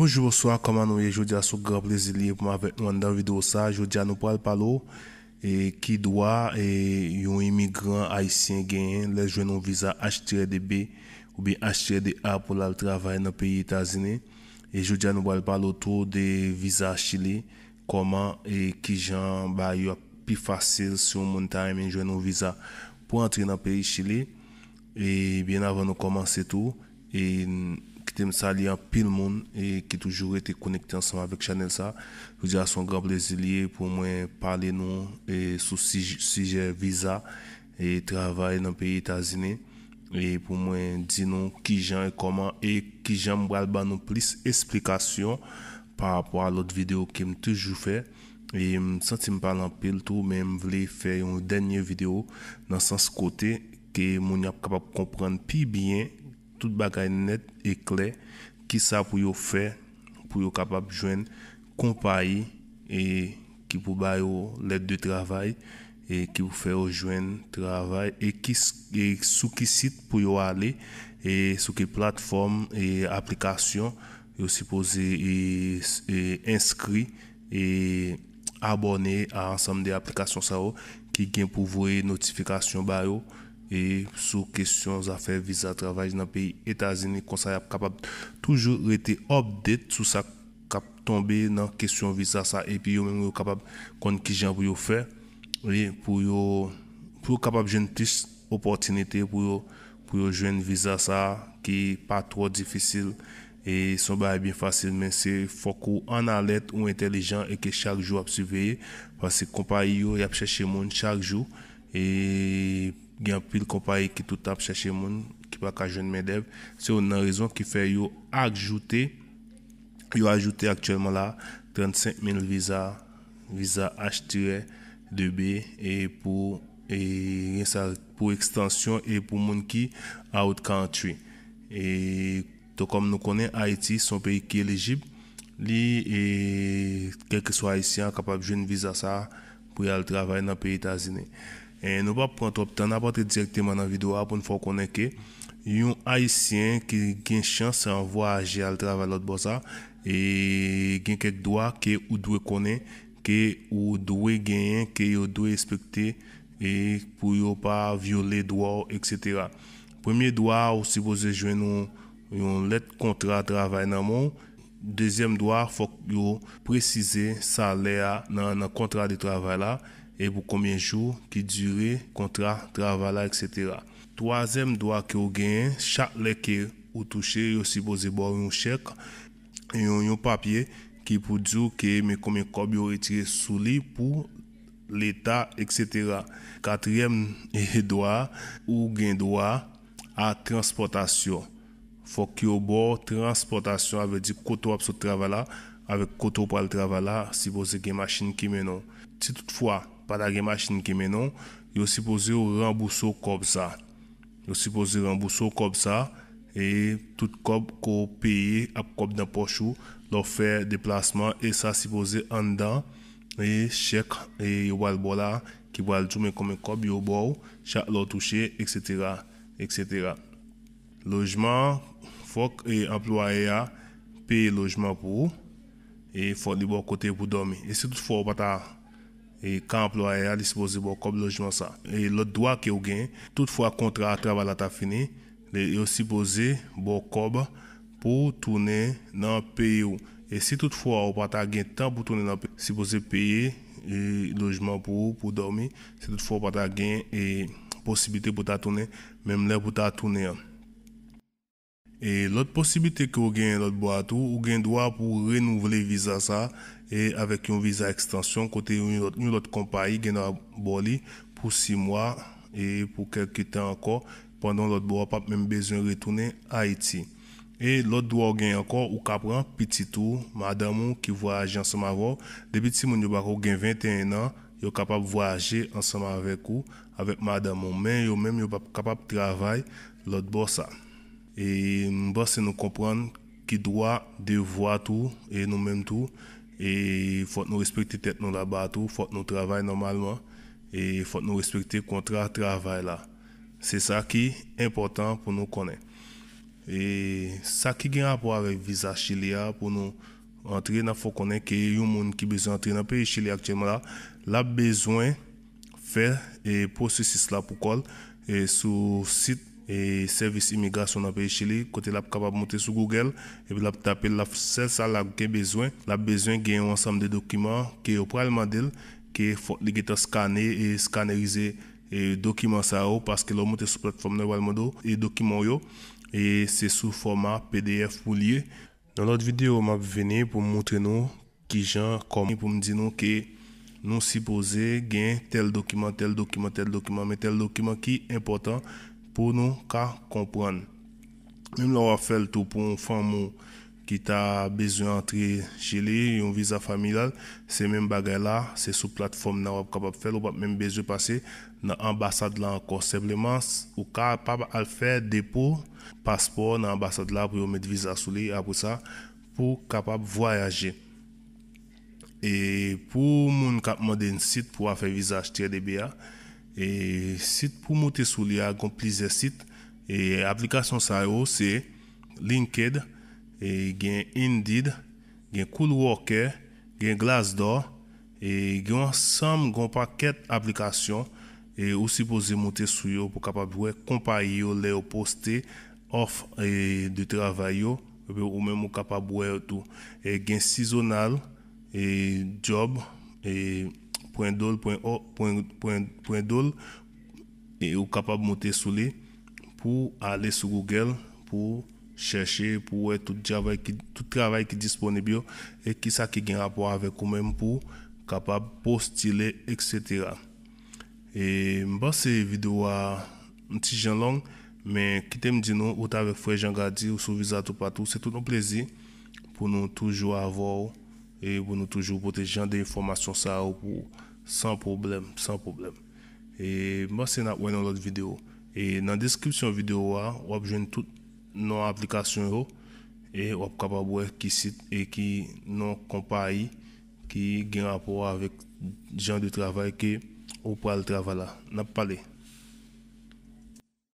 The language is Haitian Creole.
Poujou swa, koman nou ye joudia sou gran pleziliye pou mwen davido sa. Joudia nou pal palo ki dwa yon imigran haisyen genyen le jwen nou viza H3DB ou bi H3DA pou lal travay nan peyi Itazine. Joudia nou pal palo tou de viza chile koman ki jan ba yon pi fasil sou moun tarmen jwen nou viza pou antre nan peyi chile. E bien avan nou koman se tou. E... ki tem sa li an pil moun e ki toujou rete konekte ansama vek chanel sa pou di a son gran brezilye pou mwen pale nou e sou sije visa e travay nan peye itazine e pou mwen di nou ki jan e koman e ki jan mwal ban nou plis esplikasyon par apwa lot videyo ki m tejou fe e m senti m pale an pil tou men m vle fe yon denye videyo nan sans kote ke moun ap kapap kompran pi bien Toutes les choses et clair Qui ça pour vous faire, pour vous être capable de jouer, et qui pour vous faire l'aide de travail, et qui vous fait jouer le travail, et qui sur quel site pour vous aller, et sur quelle plateforme et application vous vous inscrire et abonné à l'ensemble des applications qui vient pour vous et notifications. e sou kesyon afe visa travaj nan peyi Etazini konsa yap kapab toujou rete obdet sou sa kap tombe nan kesyon visa sa epi yo men yo kapab kon ki jan pou yo fe e pou yo pou yo kapab jen tris opotinite pou yo jen visa sa ki pa trol difisil e son bae bin fasil men se foko an alet ou entelejan e ke chak jou ap suveye pasi kompa yo yap chache moun chak jou e gen pou pil kompaye ki tou tap chache moun, ki pa ka joun medev, se ou nan rezon ki fe yo akjoute, yo ajoute aktuelman la, 35 min visa, visa H-2B, e pou, e gen sa pou ekstansyon, e pou moun ki out country. E, to kom nou konen Haiti, son peyi ki elegib, li, e, kek ke swa Haitian kapap joun visa sa, pou yal travay nan peyi tazine. E nou pa prantop tan apote direkte man an videwa pou nou fok konen ke Yon ayisyen ki gen chans an vo aje al travay lot boza E gen kek doa ke ou dwe konen Ke ou dwe genyen, ke yo dwe espekte E pou yo pa viole doa, etc. Premier doa ou si boze jwen nou yon let kontra travay nan moun Dezyem doa fok yo prezize sa le a nan kontra di travay la e pou konbyen jou ki dure kontra, travala, etc. Toazem doa ki ou gen, chak leke ou touche, yo si boze bor yon chek, yon yon papye, ki pou djou ke me konbyen kob yo retire souli pou leta, etc. Katryem doa, ou gen doa, a transportasyon. Fok yo bor transportasyon, ave di koto apso travala, ave koto pal travala, si boze gen masin ki menon. Ti tout fwa, patage machin ki menon, yo sipoze yo rambuso kob sa. Yo sipoze yo rambuso kob sa, e tout kob ko peye, ap kob nan pochou, lo fe deplasman, e sa sipoze andan, e shek, e yo bal bola, ki bal jume kome kob yo bou, chak lo touche, et cetera, et cetera. Lojman, fok e amplwa e ya, peye lojman pou, e fok li bo kote pou domi. E se tout fok w pata, E ka mplo aya li sipoze bo kob lojman sa. E lo dwa ke ou gen, tout fwa kontra a bon travala bon ta fini, li yo sipoze bo kob pou toune nan peye ou. E si tout fwa ou pata gen tan pou toune nan peye, sipoze peye, lojman pou ou, pou domi, si tout fwa ou pata gen posibite pou ta toune, men mle pou ta toune an. Et l'autre possibilité que vous gagnez l'autre boîte, vous gagnez droit pour renouveler visa ça et avec une visa extension côté une autre, une autre compagnie gagne pour six mois et pour quelques temps encore pendant l'autre bois pas même besoin de retourner à Haïti. Et l'autre droit gagne encore ou prendre petit tour madame qui voyage ensemble avec depuis si vous avez 21 ans vous capable voyager ensemble avec vous avec madame mais yo même pas capable travailler l'autre bois ça. e mba se nou kompran ki dwa devwa tou, e nou menm tou, e fote nou respekte tet nou la ba tou, fote nou travay normalman, e fote nou respekte kontra travay la. Se sa ki, impotant pou nou konen. E sa ki gen apwa revisa chile ya, pou nou antre na fok konen, ki yon moun ki bezon antre na peri chile ak chema la, la bezon fer, e posi sis la pou kol, e sou sit e servis imigran son ap e chile kote la ap kapab monte sou google epi la ap tape la sel sal la ap gen bezwen la ap bezwen gen yon ansam de dokuman ki yo pralman del ki li geta skane e skanerize e dokuman sa ou paske la ap monte sou platform nou walman do e dokuman yo e se sou foma pdf pou liye nan lot videyo ma ap vene pou mwontre nou ki jan komi pou mdi nou ki nou sipoze gen tel dokuman tel dokuman tel dokuman men tel dokuman ki important pou nou ka kompran. Moun la wap fel tou pou yon fan moun ki ta bezye antre chile, yon viza familal, se men bagay la, se sou platform na wap kapap fel, wap men bezye pase nan ambasad la anko. Sembleman, wou ka apap al fe depo, paspor nan ambasad la pou yon met viza sou li, apousa, pou kapap voyaje. E pou moun kap moden sit pou wap fe viza chile de beya, e sit pou monte sou li a gon plize sit e aplikasyon sa yo se LinkedIn, e gen Indeed, gen Coolworker, gen Glassdoor e gen ansam gon paket aplikasyon e ou si pose monte sou yo pou kapabwe kompa yo le yo poste, ofre de travay yo e ou men mou kapabwe ou tou gen Sisonal, Job, Poin dole, poin o, poin dole E ou kapab monte sou li Po ale sou Google Po chèche, po ou e tout javè Tout travè ki disponibyo E ki sa ki gen rapò avè kou mèm Po kapab postile, etc. E mba se videwa Mti jen long Men kite mdi nou Ou ta vek fwe jen gadi Ou sou vizat ou patou Se tout nou plezi Po nou toujou avò ou E pou nou toujou pote jan de informasyon sa ou pou san problem, san problem. E mwase nap wè nan lot videyo. E nan deskripsyon videyo wa, wap jwen tout nan aplikasyon yo. E wap kapabwè ki sit e ki nan kompayi ki gen ap wè avèk jan de travè ke ou pral travè la. Nap pale.